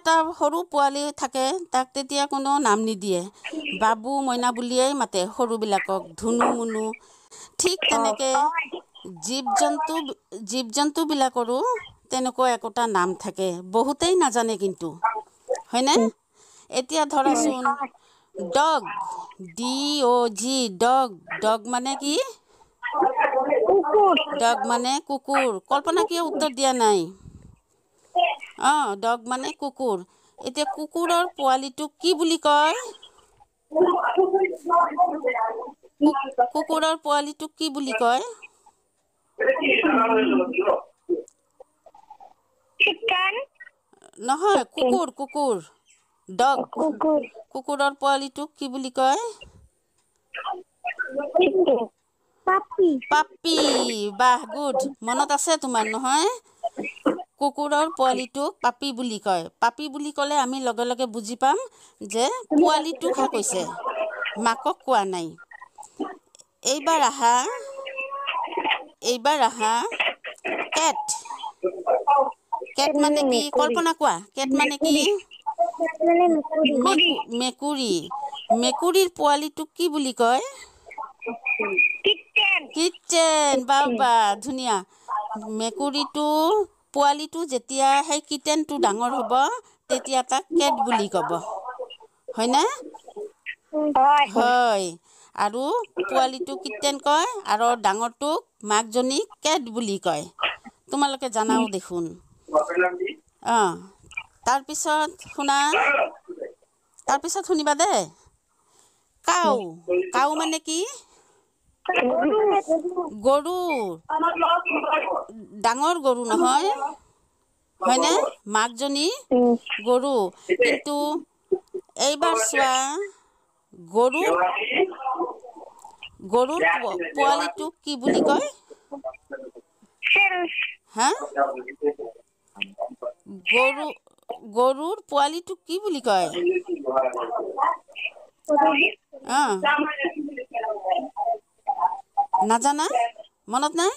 এটা সৰু পোৱালি থাকে তাক তেতিয়া কোনো নাম নিদিয়ে বাবু মইনা বুলিয়েই মাতে সৰুবিলাকক ধুনু মুনু ঠিক তেনেকৈ জীৱ জন্তু জীৱ জন্তুবিলাকৰো তেনেকুৱা একোটা নাম থাকে বহুতেই নাজানে কিন্তু হয়নে এতিয়া ধৰাচোন dog D O' G dog dog মানে কি ডগ মানে কুকুৰ কল্পনা কিয় উত্তৰ দিয়া নাই অঁ ডগ মানে কুকুৰ এতিয়া কুকুৰৰ পোৱালিটোক কি বুলি কয় কুকুৰৰ পোৱালিটোক কি বুলি কয় নহয় কুকুৰ কুকুৰ ডগ কুকুৰৰ পোৱালিটোক কি বুলি কয় পাপি বাহ গুড মনত আছে তোমাৰ নহয় কুকুৰৰ পোৱালিটোক পাপি বুলি কয় পাপি বুলি ক'লে আমি লগে লগে বুজি পাম যে পোৱালিটোকহে কৈছে মাকক কোৱা নাই এইবাৰ আহা এইবাৰ আহা কেট কেট মানে কি কল্পনা কোৱা কেট মানে কি মেকুৰী মেকুৰীৰ পোৱালিটোক কি বুলি কয় কিটেন বা ধুনীয়া মেকুৰীটো পোৱালিটো যেতিয়া সেই কিটেনটো ডাঙৰ হ'ব তেতিয়া তাক কেট বুলি ক'ব হয়নে হয় আৰু পোৱালিটো কিটেন কয় আৰু ডাঙৰটোক মাকজনীক কেট বুলি কয় তোমালোকে জানাও দেখোন অঁ তাৰপিছত শুনা তাৰপিছত শুনিবা দেই কাউ কাউ মানে কি গৰু ডাঙৰ গৰু নহয় হয়নে মাকজনী গৰু কিন্তু এইবাৰ চোৱা গৰু গৰুৰ পোৱালিটোক কি বুলি কয় হা গৰু গৰুৰ পোৱালিটোক কি বুলি কয় অ না জানা মনত নাই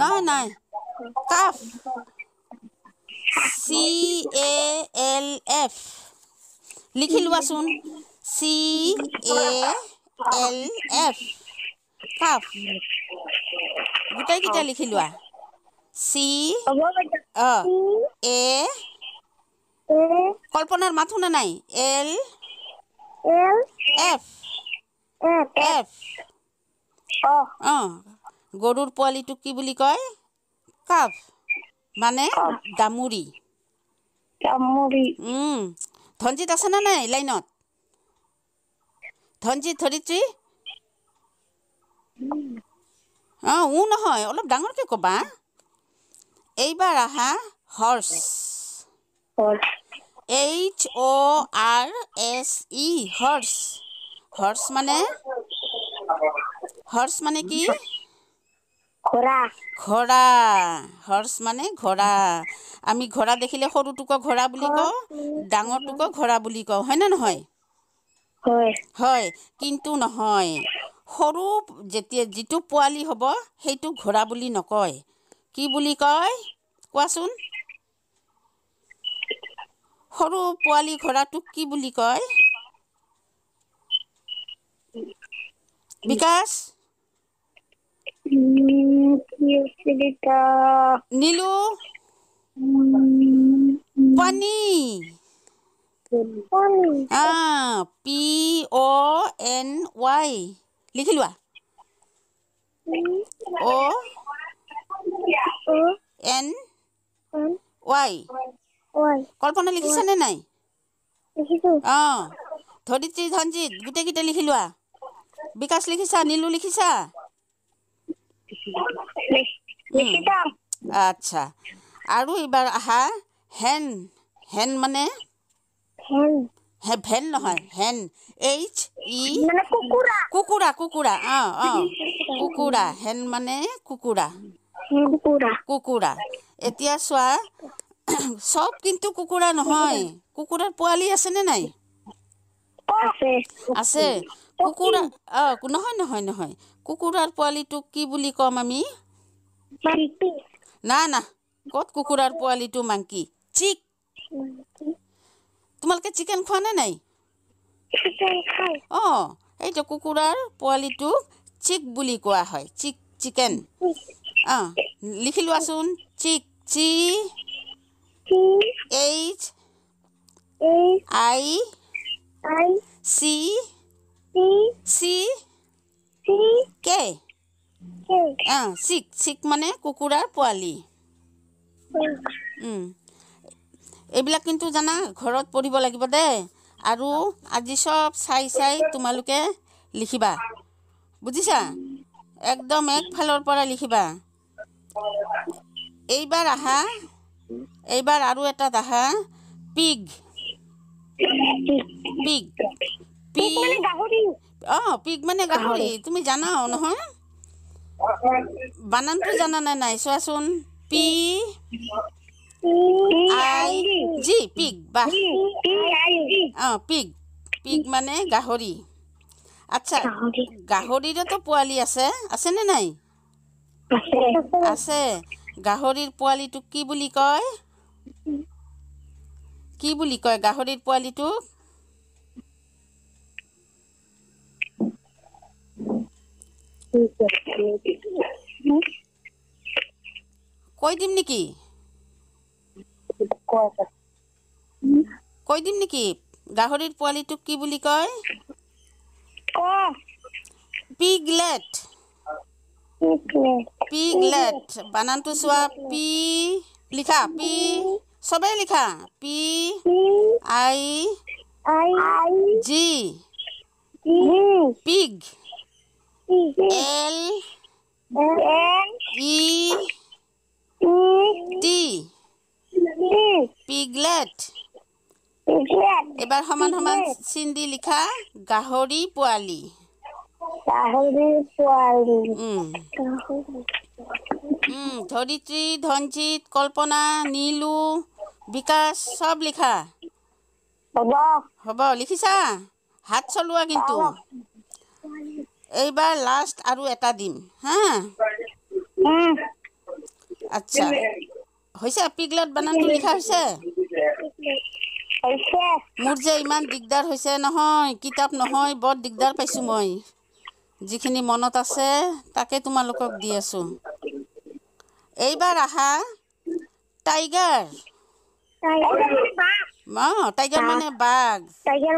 নহয় নাই calf C A L F লিখি লোৱাচোন C A L F calf গোটেইকেইটা লিখি লোৱা চি এ কল্পনাৰ মাথো নে নাই এল এফ এফ অঁ গৰুৰ পোৱালিটো কি বুলি কয় কাপ মানে দামুৰি ধনজিত আছে নে নাই লাইনত ধনজিত ধৰিত্ৰী অঁ ও নহয় অলপ ডাঙৰকে ক'বা এইবাৰ আহা horse H O' R S E horse horse মানে হৰ্চ মানে কি ঘোঁৰা হৰ্চ মানে ঘোঁৰা আমি ঘোঁৰা দেখিলে সৰুটোকো ঘোঁৰা বুলি কওঁ ডাঙৰটোকো ঘোঁৰা বুলি কওঁ হয়নে নহয় হয় কিন্তু নহয় সৰু যেতিয়া যিটো পোৱালি হ'ব সেইটো ঘোঁৰা বুলি নকয় কি বুলি কয় কোৱাচোন সৰু পোৱালি ঘোঁৰাটোক কি বুলি কয় Bikash Nilu P O' N Y লিখি লোৱা অ' এন নাই অঁ ধৰিত্ৰী ধনজিত গোটেইকেইটা লিখি লোৱা বিকাশ লিখিছা নীলু লিখিছা আচ্ছা আৰু এইবাৰ আহা হেন হেন মানে হে ভেন নহয় হেন এইচ ই কুকুৰা কুকুৰা অঁ অঁ কুকুৰা হেন মানে কুকুৰা কুকুৰা এতিয়া চোৱা চব কিন্তু কুকুৰা নহয় কুকুৰাৰ পোৱালি আছেনে নাই আছে কুকুৰা অঁ নহয় নহয় নহয় কুকুৰাৰ পোৱালিটোক কি বুলি কম আমি না না কত কুকুৰাৰ পোৱালিটো মাংকি চিক তোমালোকে চিকেন খোৱা নে নাই অঁ এইটো কুকুৰাৰ পোৱালিটোক চিক বুলি কোৱা হয় চিক চিকেন অঁ লিখি লোৱাচোন chick C H I C C K K আ সিক সিক মানে কুকুৰাৰ পোৱালি এইবিলাক কিন্তু জানা ঘৰত পঢ়িব লাগিব দেই আৰু আজি চব চাই চাই তোমালোকে লিখিবা বুজিছা একদম একফালৰ পৰা লিখিবা এইবাৰ আহা এইবাৰ আৰু এটা আহা পিগ পিগ পিগ অঁ পিক মানে গাহৰি তুমি জানা নহয় বানানটো জানা নাই নাই চোৱাচোন পি আই জি পিক বা অঁ পিক পিক মানে গাহৰি আচ্ছা গাহৰিৰেতো পোৱালি আছে আছেনে নাই আছে গাহৰিৰ পোৱালিটোক কি বুলি কয় কি বুলি কয় গাহৰিৰ পোৱালিটোক কই দিম নাকি কই দিম নেকি গাহৰিৰ পোৱালিটোক কি বুলি কয় পিগলেট পিগলেট বানানটো চোৱা পি লিখা পি চবেই লিখা P I I G pig L L E T Piglet এবাৰ সমান সমান চিন দি লিখা গাহৰি পোৱালি ধৰিত্ৰী ধনজিত কল্পনা নীলু বিকাশ চব লিখা হ'ব লিখিছা হাত চলোৱা কিন্তু এইবাৰ লাষ্ট আৰু এটা দিম হা আচ্ছা হৈছে পিগলেট বানানটো লিখা হৈছে মোৰ যে ইমান দিগদাৰ হৈছে নহয় কিতাপ নহয় বৰ দিগদাৰ পাইছোঁ মই যিখিনি মনত আছে তাকে তোমালোকক দি আছোঁ এইবাৰ আহা টাইগাৰ অঁ টাইগাৰ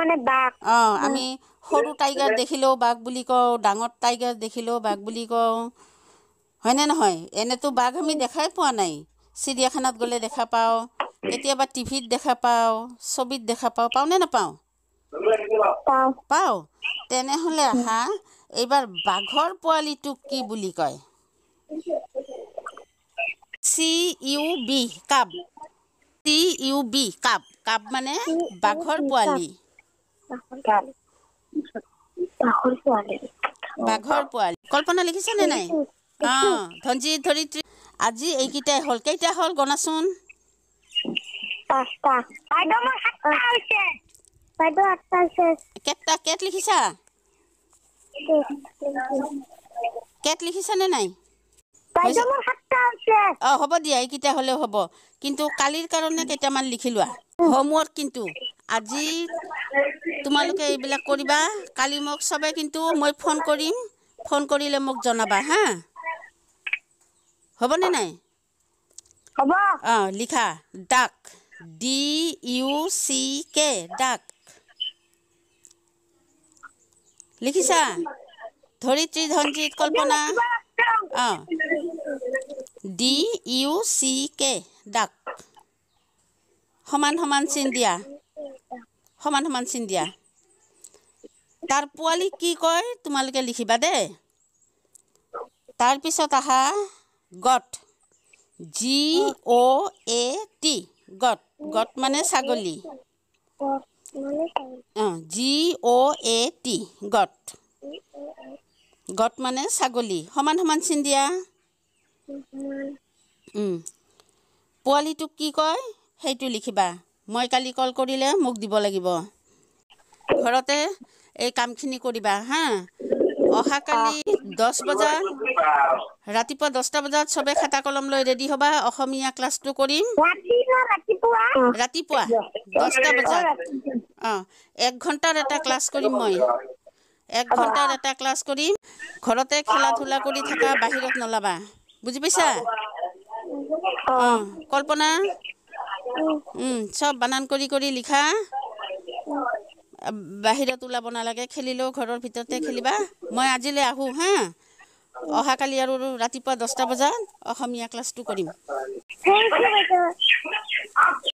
মানে বাঘ অঁ আমি সৰু টাইগাৰ দেখিলেও বাঘ বুলি কওঁ ডাঙৰ টাইগাৰ দেখিলেও বাঘ বুলি কওঁ হয়নে নহয় এনেতো বাঘ আমি দেখাই পোৱা নাই চিৰিয়াখানাত গ'লে দেখা পাওঁ কেতিয়াবা টিভিত দেখা পাওঁ ছবিত দেখা পাওঁ পাওঁ নে নাপাওঁ পাওঁ তেনেহ'লে আহা এইবাৰ বাঘৰ পোৱালিটোক কি বুলি কয় C U B cub C U B cub cub মানে বাঘৰ পোৱালি বাঘৰ পোৱালি কল্পনা লিখিছে নে নাই অঁ ধনজি ধৰিত্ৰী আজি এইকেইটাই হ'ল কেইটা হ'ল গণাচোন কেট লিখিছা কেট লিখিছা নে নাই অ হ'ব দিয়া এইকেইটা হ'লেও হ'ব কিন্তু কালিৰ কাৰণে কেইটামান লিখি লোৱা হোমৱৰ্ক কিন্তু আজি তোমালোকে এইবিলাক কৰিবা কালি মোক চবে কিন্তু মই ফোন কৰিম ফোন কৰিলে মোক জনাবা হা হ'বনে নাই অঁ লিখা ডাক ডি ইউ চি কে ডাক লিখিছা ধৰিত্ৰী ধনজিত কল্পনা অঁ ডি ইউ চি কে ডাক সমান সমান চিন দিয়া সমান সমান চিন দিয়া তাৰ পোৱালি কি কয় তোমালোকে লিখিবা দেই তাৰপিছত আহা goat G O' A T goat goat মানে ছাগলী অঁ G O' A T goat goat মানে ছাগলী সমান সমান চিন দিয়া পোৱালিটোক কি কয় সেইটো লিখিবা মই কালি কল কৰিলে মোক দিব লাগিব ঘৰতে এই কামখিনি কৰিবা হা অহাকালি দহ বজাত ৰাতিপুৱা দহটা বজাত চবে খাতা কলম লৈ ৰেডি হ'বা অসমীয়া ক্লাছটো কৰিম ৰাতিপুৱা দহটা বজাত অঁ এক ঘণ্টাৰ এটা ক্লাছ কৰিম মই এক ঘণ্টাৰ এটা ক্লাছ কৰিম ঘৰতে খেলা ধূলা কৰি থকা বাহিৰত নলাবা বুজি পাইছা অঁ কল্পনা চব বানান কৰি কৰি লিখা বাহিৰত ওলাব নালাগে খেলিলেও ঘৰৰ ভিতৰতে খেলিবা মই আজিলৈ আহোঁ হা অহাকালি আৰু ৰাতিপুৱা দহটা বজাত অসমীয়া ক্লাছটো কৰিম